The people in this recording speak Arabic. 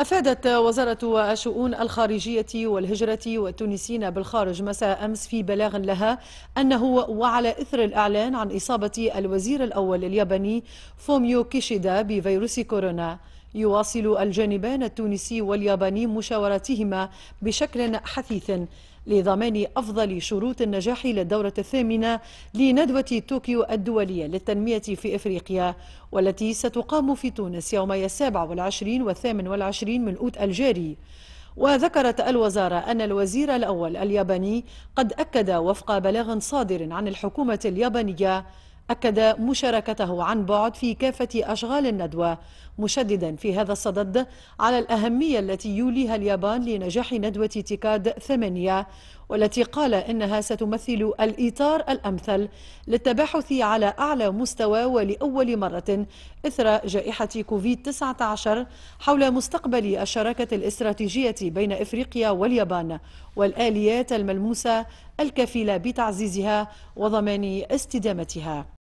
أفادت وزارة الشؤون الخارجية والهجرة والتونسيين بالخارج مساء أمس في بلاغ لها أنه وعلى إثر الإعلان عن إصابة الوزير الأول الياباني فوميو كيشيدا بفيروس كورونا يواصل الجانبان التونسي والياباني مشاوراتهما بشكل حثيث لضمان أفضل شروط النجاح للدورة الثامنة لندوة طوكيو الدولية للتنمية في إفريقيا والتي ستقام في تونس يومي السابع والعشرين والثامن والعشرين من أوت الجاري وذكرت الوزارة أن الوزير الأول الياباني قد أكد وفق بلاغ صادر عن الحكومة اليابانية أكد مشاركته عن بعد في كافة أشغال الندوة مشددا في هذا الصدد على الأهمية التي يوليها اليابان لنجاح ندوة تيكاد ثمانية والتي قال إنها ستمثل الإطار الأمثل للتباحث على أعلى مستوى ولأول مرة إثر جائحة كوفيد-19 حول مستقبل الشراكة الاستراتيجية بين إفريقيا واليابان والآليات الملموسة الكفيلة بتعزيزها وضمان استدامتها